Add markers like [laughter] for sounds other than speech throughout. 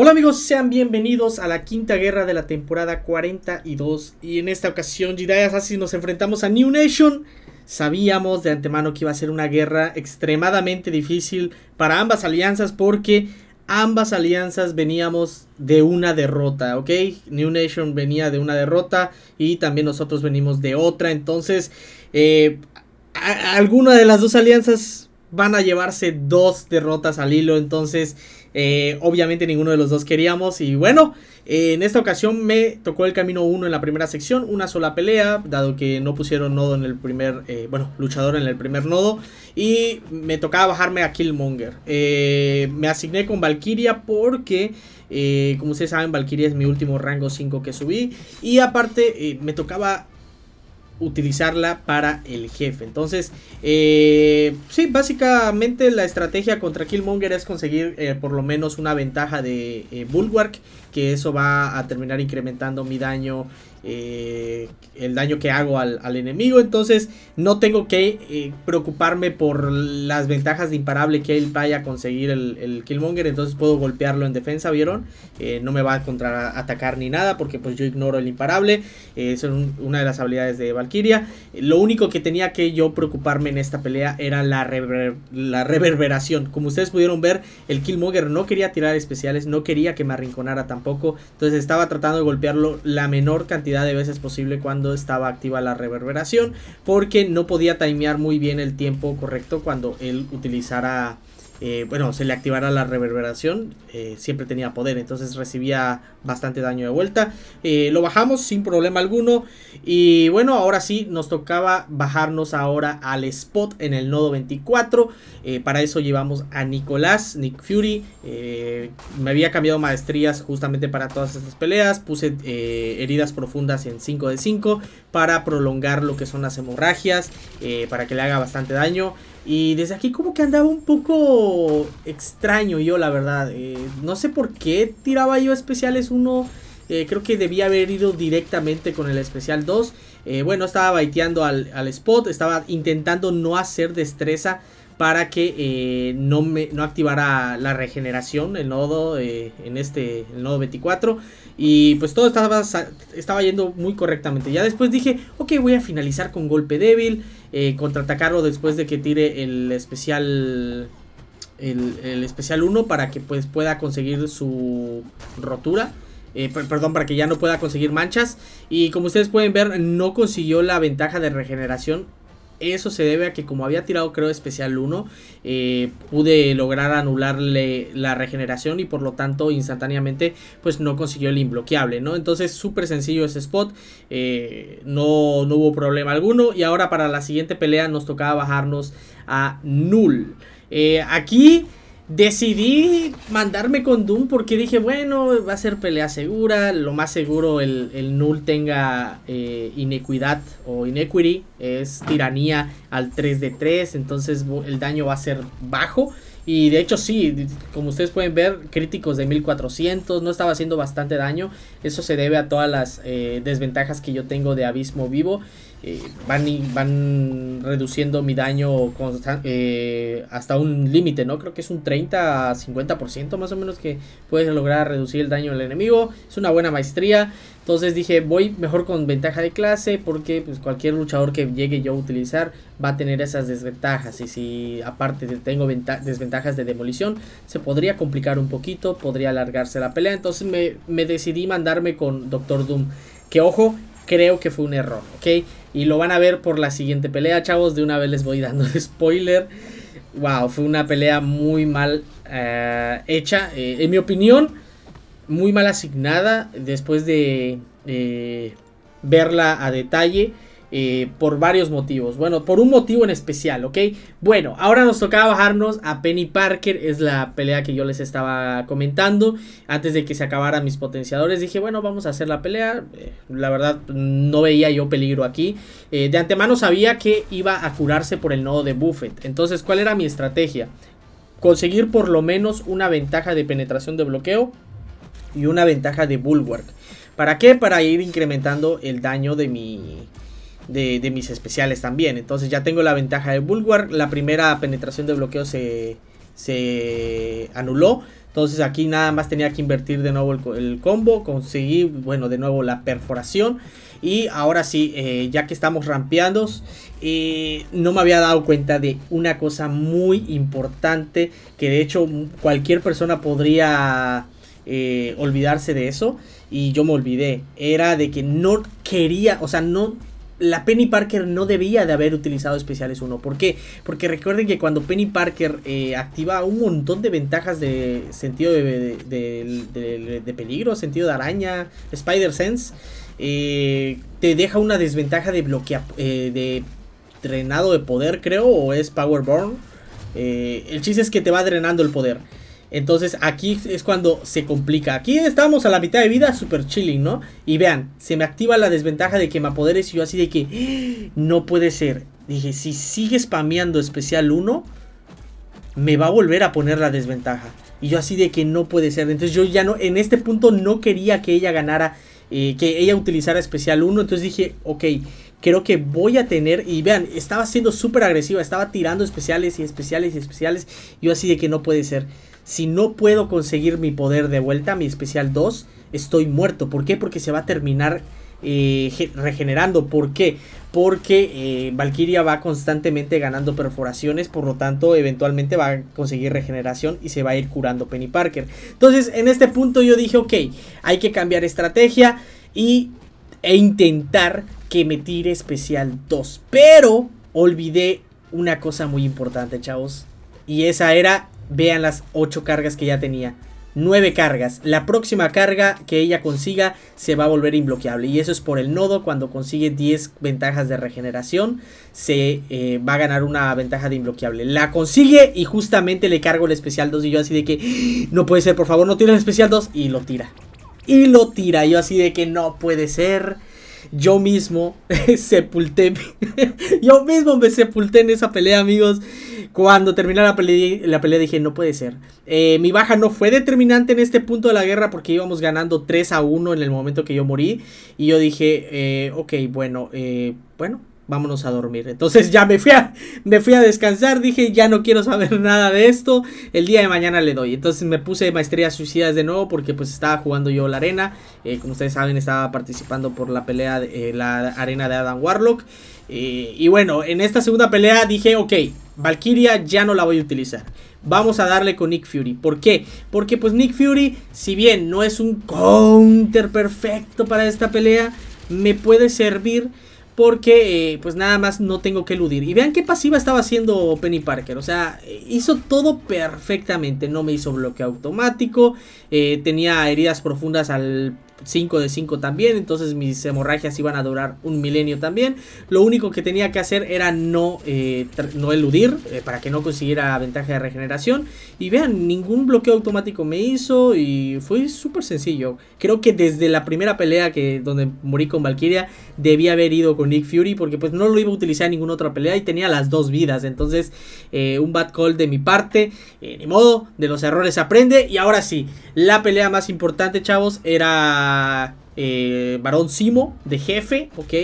Hola amigos, sean bienvenidos a la quinta guerra de la temporada 42 y en esta ocasión Jedi así nos enfrentamos a New Nation. Sabíamos de antemano que iba a ser una guerra extremadamente difícil para ambas alianzas porque ambas alianzas veníamos de una derrota, ¿ok? New Nation venía de una derrota y también nosotros venimos de otra, entonces eh, alguna de las dos alianzas van a llevarse dos derrotas al hilo. Entonces, eh, obviamente ninguno de los dos queríamos. Y bueno, eh, en esta ocasión me tocó el camino 1 en la primera sección. Una sola pelea, dado que no pusieron nodo en el primer, eh, bueno, luchador en el primer nodo. Y me tocaba bajarme a Killmonger. me asigné con Valkyria porque... como ustedes saben, Valkyria es mi último rango 5 que subí. Y aparte, me tocaba utilizarla para el jefe. Entonces, eh, sí, básicamente la estrategia contra Killmonger es conseguir eh, por lo menos una ventaja de eh, Bulwark, que eso va a terminar incrementando mi daño eh, el daño que hago al, enemigo. Entonces no tengo que eh, preocuparme por las ventajas de imparable que él vaya a conseguir el, Killmonger. Entonces puedo golpearlo en defensa, ¿vieron? Eh, no me va a contra atacar ni nada porque pues yo ignoro el imparable. es una de las habilidades de Valkyria. Lo único que tenía que yo preocuparme en esta pelea era la, la reverberación. Como ustedes pudieron ver, el Killmonger no quería tirar especiales, no quería que me arrinconara tampoco. Entonces estaba tratando de golpearlo la menor cantidad de veces posible cuando estaba activa la reverberación porque no podía timear muy bien el tiempo correcto cuando él utilizara eh, bueno, se le activará la reverberación, eh, siempre tenía poder, entonces recibía bastante daño de vuelta. Eh, lo bajamos sin problema alguno y bueno, ahora sí nos tocaba bajarnos ahora al spot en el nodo 24. para eso llevamos a Nicolás, Nick Fury. me había cambiado maestrías justamente para todas estas peleas, puse heridas profundas en 5 de 5 para prolongar lo que son las hemorragias, para que le haga bastante daño. Y desde aquí como que andaba un poco extraño yo, la verdad. Eh, no sé por qué tiraba yo especiales 1. Eh, creo que debía haber ido directamente con el especial 2. Eh, bueno, estaba baiteando al, spot. Estaba intentando no hacer destreza para que no, me, no activara la regeneración, el nodo, en este, el nodo 24. Y pues todo estaba, estaba yendo muy correctamente. Ya después dije, ok, voy a finalizar con golpe débil. Eh, contraatacarlo después de que tire el especial el, especial 1 para que pues pueda conseguir su rotura. Eh, perdón, para que ya no pueda conseguir manchas. Y como ustedes pueden ver, no consiguió la ventaja de regeneración eso se debe a que como había tirado creo especial 1, eh, pude lograr anularle la regeneración y por lo tanto instantáneamente pues no consiguió el imbloqueable, ¿no? Entonces súper sencillo ese spot, eh, no, no hubo problema alguno y ahora para la siguiente pelea nos tocaba bajarnos a null. Eh, aquí Decidí mandarme con Doom porque dije, bueno, va a ser pelea segura, lo más seguro el, el Null tenga eh, inequidad o inequity, es tiranía al 3 de 3, entonces el daño va a ser bajo. Y de hecho sí, como ustedes pueden ver, críticos de 1400, no estaba haciendo bastante daño. Eso se debe a todas las eh, desventajas que yo tengo de abismo vivo. Eh, van, van reduciendo mi daño eh, hasta un límite, ¿no? Creo que es un 30 a 50% más o menos que puedes lograr reducir el daño del enemigo. Es una buena maestría. Entonces dije, voy mejor con ventaja de clase porque pues, cualquier luchador que llegue yo a utilizar va a tener esas desventajas. Y si aparte tengo desventajas de demolición, se podría complicar un poquito, podría alargarse la pelea. Entonces me, decidí mandarme con Doctor Doom. Que ojo, creo que fue un error, ¿ok? Y lo van a ver por la siguiente pelea, chavos. De una vez les voy [laughs] dando spoiler. Wow, fue una pelea muy mal eh, hecha. Eh, en mi opinión muy mal asignada después de eh, verla a detalle. Eh, por varios motivos. Bueno, por un motivo en especial, ¿ok? Bueno, ahora nos tocaba bajarnos a Penny Parker. Es la pelea que yo les estaba comentando. Antes de que se acabaran mis potenciadores, dije, bueno, vamos a hacer la pelea. Eh, la verdad, no veía yo peligro aquí. de antemano sabía que iba a curarse por el nodo de Buffett. Entonces, ¿cuál era mi estrategia? Conseguir por lo menos una ventaja de penetración de bloqueo y una ventaja de Bulwark. ¿Para qué? Para ir incrementando el daño de mi... De, mis especiales también. Entonces ya tengo la ventaja de Bulwark. La primera penetración de bloqueo se, anuló. Entonces aquí nada más tenía que invertir de nuevo el, combo. Conseguí, bueno, de nuevo la perforación. Y ahora sí, eh, ya que estamos rampeando, eh, no me había dado cuenta de una cosa muy importante. Que de hecho cualquier persona podría eh, olvidarse de eso y yo me olvidé. Era de que no quería, o sea, no... La Penny Parker no debía de haber utilizado especiales 1. ¿Por qué? Porque recuerden que cuando Penny Parker eh, activa un montón de ventajas de sentido de, peligro, sentido de araña, Spider Sense, eh, te deja una desventaja de bloquea, de drenado de poder, creo, o es Power Burn. el chiste es que te va drenando el poder. Entonces aquí es cuando se complica. Aquí estamos a la mitad de vida, super chilling, ¿no? Y vean, se me activa la desventaja de que me apoderes y yo así de que ah, no puede ser. Dije, si sigue spameando especial 1, me va a volver a poner la desventaja. Y yo así de que no puede ser. Entonces yo ya no, en este punto no quería que ella ganara, eh, que ella utilizara especial 1. Entonces dije, ok, creo que voy a tener. Y vean, estaba siendo súper agresiva, estaba tirando especiales y especiales y especiales. yo así de que no puede ser. Si no puedo conseguir mi poder de vuelta, mi especial 2, estoy muerto. ¿Por qué? Porque se va a terminar eh, regenerando. ¿Por qué? Porque eh, Valkyria va constantemente ganando perforaciones, por lo tanto, eventualmente va a conseguir regeneración y se va a ir curando Penny Parker. Entonces, en este punto yo dije, ok, hay que cambiar estrategia y, e intentar que me tire especial 2. Pero olvidé una cosa muy importante, chavos. Y esa era vean las 8 cargas que ya tenía. 9 cargas. La próxima carga que ella consiga se va a volver imbloqueable. Y eso es por el nodo. Cuando consigue 10 ventajas de regeneración, se eh, va a ganar una ventaja de imbloqueable. La consigue y justamente le cargo el especial 2. Y yo así de que, ¡Ah! no puede ser, por favor, no tira el especial 2. Y lo tira. Y lo tira. Yo así de que no puede ser yo mismo [laughs] sepulté, [laughs] yo mismo me sepulté en esa pelea, amigos. Cuando terminé la pelea, la pelea dije, no puede ser. Eh, mi baja no fue determinante en este punto de la guerra porque íbamos ganando 3 a 1 en el momento que yo morí. Y yo dije, eh, ok, bueno, eh, bueno, vámonos a dormir. Entonces ya me fui a, me fui a descansar, dije, ya no quiero saber [laughs] nada de esto, el día de mañana le doy. Entonces me puse maestría suicidas de nuevo porque pues estaba jugando yo la arena, eh, como ustedes saben estaba participando por la pelea, de, eh, la arena de Adam Warlock. Eh, y bueno, en esta segunda pelea dije, ok, Valkyria ya no la voy a utilizar. Vamos a darle con Nick Fury. ¿Por qué? Porque pues Nick Fury, si bien no es un counter perfecto para esta pelea, me puede servir porque eh, pues nada más no tengo que eludir. Y vean qué pasiva estaba haciendo Penny Parker, o sea, eh, hizo todo perfectamente, no me hizo bloqueo automático, eh, tenía heridas profundas al 5 de 5 también, entonces mis hemorragias iban a durar un milenio también. Lo único que tenía que hacer era no, eh, no eludir eh, para que no consiguiera ventaja de regeneración. Y vean, ningún bloqueo automático me hizo y fue súper sencillo. Creo que desde la primera pelea que donde morí con Valkyria debía haber ido con Nick Fury porque pues no lo iba a utilizar en ninguna otra pelea y tenía las dos vidas. Entonces eh, un bad call de mi parte, ni modo, de los errores aprende. Y ahora sí, la pelea más importante chavos era eh, Barón Simo de jefe, ¿ok?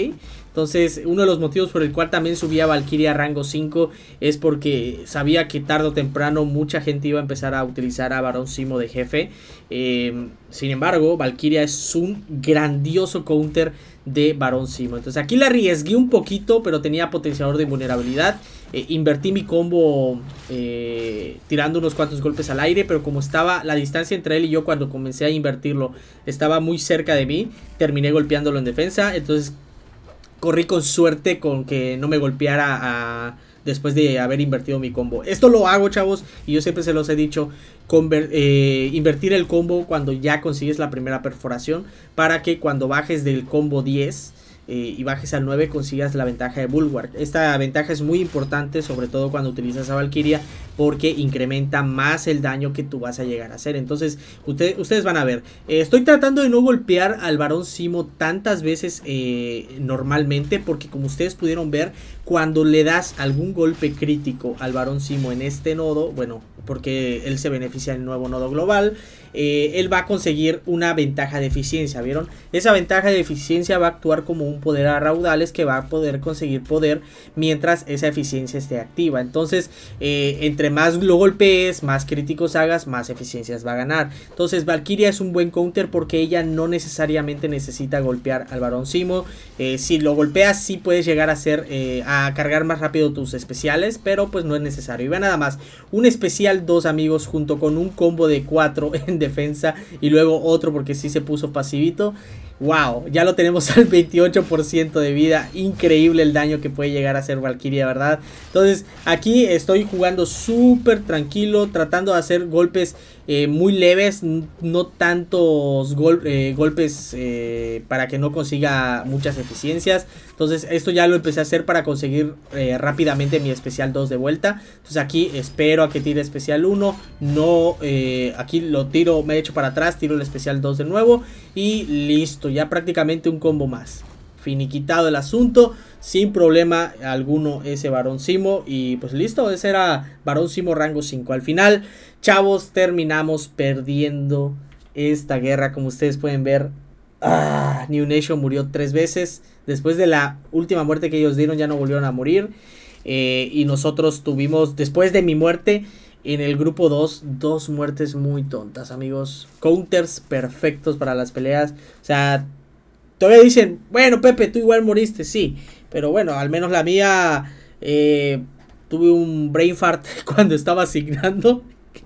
Entonces, uno de los motivos por el cual también subía Valkyria a rango 5 es porque sabía que tarde o temprano mucha gente iba a empezar a utilizar a Barón Simo de jefe. Eh, sin embargo, Valkyria es un grandioso counter de Barón Simo. Entonces aquí la arriesgué un poquito, pero tenía potenciador de vulnerabilidad. Eh, invertí mi combo eh, tirando unos cuantos golpes al aire, pero como estaba la distancia entre él y yo cuando comencé a invertirlo, estaba muy cerca de mí, terminé golpeándolo en defensa. Entonces corrí con suerte con que no me golpeara a después de haber invertido mi combo. Esto lo hago, chavos, y yo siempre se los he dicho, eh, invertir el combo cuando ya consigues la primera perforación para que cuando bajes del combo 10 eh, y bajes al 9 consigas la ventaja de Bulwark. Esta ventaja es muy importante, sobre todo cuando utilizas a Valkyria, porque incrementa más el daño que tú vas a llegar a hacer. Entonces, ustedes van a ver. Eh, estoy tratando de no golpear al varón Simo tantas veces eh, normalmente, porque como ustedes pudieron ver, cuando le das algún golpe crítico al varón Simo en este nodo, bueno, porque él se beneficia del nuevo nodo global, eh, él va a conseguir una ventaja de eficiencia, ¿vieron? Esa ventaja de eficiencia va a actuar como un poder a raudales que va a poder conseguir poder mientras esa eficiencia esté activa. Entonces, eh, entre más lo golpees, más críticos hagas, más eficiencias va a ganar. Entonces, Valkyria es un buen counter porque ella no necesariamente necesita golpear al Barón Simo. Eh, si lo golpeas, sí puedes llegar a hacer, a cargar más rápido tus especiales, pero pues no es necesario. Y va nada más, un especial dos amigos junto con un combo de cuatro [laughs] en defensa y luego otro porque si se puso pasivito. Wow, ya lo tenemos [laughs] al 28% de vida. Increíble el daño que puede llegar a hacer Valkyria, ¿verdad? Entonces, aquí estoy jugando súper tranquilo, tratando de hacer golpes eh, muy leves, no tantos eh, golpes eh, para que no consiga muchas eficiencias. Entonces, esto ya lo empecé a hacer para conseguir rápidamente mi especial 2 de vuelta. Entonces, aquí espero a que tire especial 1. No, aquí lo tiro, me he hecho para atrás, tiro el especial 2 de nuevo y listo ya prácticamente un combo más. Finiquitado el asunto, sin problema alguno ese Barón Simo. Y pues listo, ese era Barón Simo rango 5. Al final, chavos, terminamos perdiendo esta guerra. Como ustedes pueden ver, ah, New Nation murió tres veces. Después de la última muerte que ellos dieron, ya no volvieron a morir. Eh, y nosotros tuvimos, después de mi muerte, en el grupo 2, dos muertes muy tontas, amigos. Counters perfectos para las peleas. O sea, todavía dicen, bueno, Pepe, tú igual moriste, sí. Pero bueno, al menos la mía, eh, tuve un brain fart [laughs] cuando estaba asignando. [laughs]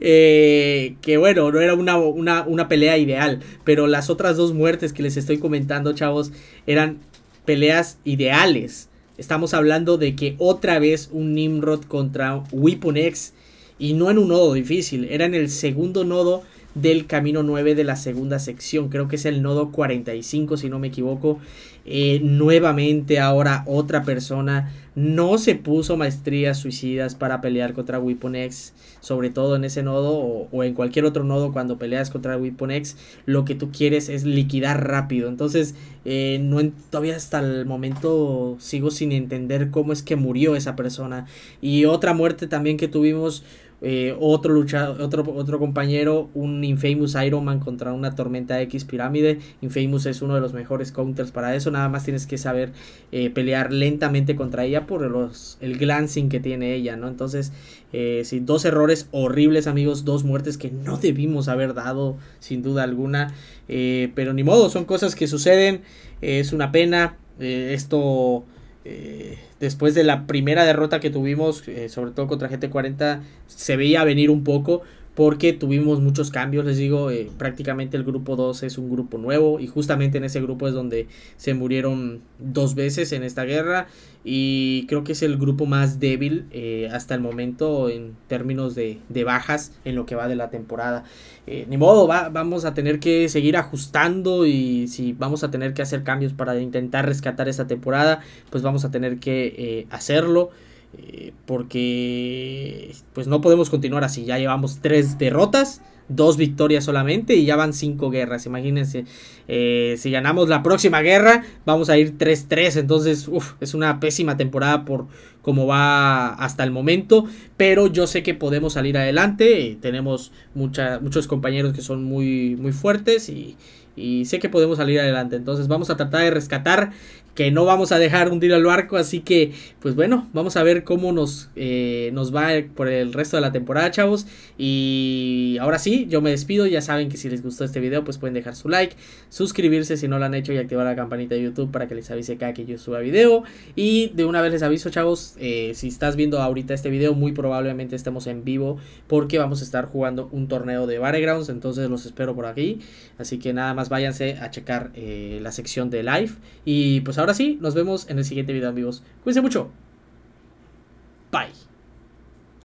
Eh, que bueno, no era una, una, una, pelea ideal, pero las otras dos muertes que les estoy comentando, chavos, eran peleas ideales. Estamos hablando de que otra vez un Nimrod contra Weapon X y no en un nodo difícil, era en el segundo nodo del camino 9 de la segunda sección. Creo que es el nodo 45, si no me equivoco. Eh, nuevamente ahora otra persona no se puso maestrías suicidas para pelear contra X. sobre todo en ese nodo o, en cualquier otro nodo cuando peleas contra X. lo que tú quieres es liquidar rápido. Entonces, eh, no todavía hasta el momento sigo sin entender cómo es que murió esa persona. Y otra muerte también que tuvimos eh, otro, luchador otro, otro compañero, un Infamous Iron Man contra una tormenta X pirámide. Infamous es uno de los mejores counters para eso. Nada más tienes que saber eh, pelear lentamente contra ella por los, el glancing que tiene ella, ¿no? Entonces, eh, dos errores horribles, amigos. Dos muertes que no debimos haber dado, sin duda alguna. pero ni modo, son cosas que suceden. es una pena. esto eh, después de la primera derrota que tuvimos, eh, sobre todo contra GT40, se veía venir un poco, porque tuvimos muchos cambios, les digo, eh, prácticamente el grupo 2 es un grupo nuevo y justamente en ese grupo es donde se murieron dos veces en esta guerra y creo que es el grupo más débil eh, hasta el momento en términos de, bajas en lo que va de la temporada. Eh, ni modo, vamos a tener que seguir ajustando y si vamos a tener que hacer cambios para intentar rescatar esta temporada, pues vamos a tener que hacerlo. Eh, porque pues no podemos continuar así. Ya llevamos tres derrotas, dos victorias solamente y ya van cinco guerras. Imagínense, eh, si ganamos la próxima guerra, vamos a ir 3-3. Entonces, es una pésima temporada por cómo va hasta el momento. Pero yo sé que podemos salir adelante. Eh, tenemos muchos compañeros que son muy, muy fuertes y sé que podemos salir adelante. Entonces vamos a tratar de rescatar que no vamos a dejar hundir al barco, así que pues bueno, vamos a ver cómo nos, eh, nos va por el resto de la temporada, chavos. Y ahora sí, yo me despido, ya saben que si les gustó este video pues pueden dejar su like, suscribirse si no lo han hecho y activar la campanita de YouTube para que les avise cada que yo suba video. Y de una vez les aviso, chavos, eh, si estás viendo ahorita este video, muy probablemente estemos en vivo porque vamos a estar jugando un torneo de Battlegrounds, entonces los espero por aquí. Así que nada más váyanse a checar eh, la sección de live y pues ahora sí, nos vemos en el siguiente video, amigos. Cuídense mucho. Bye.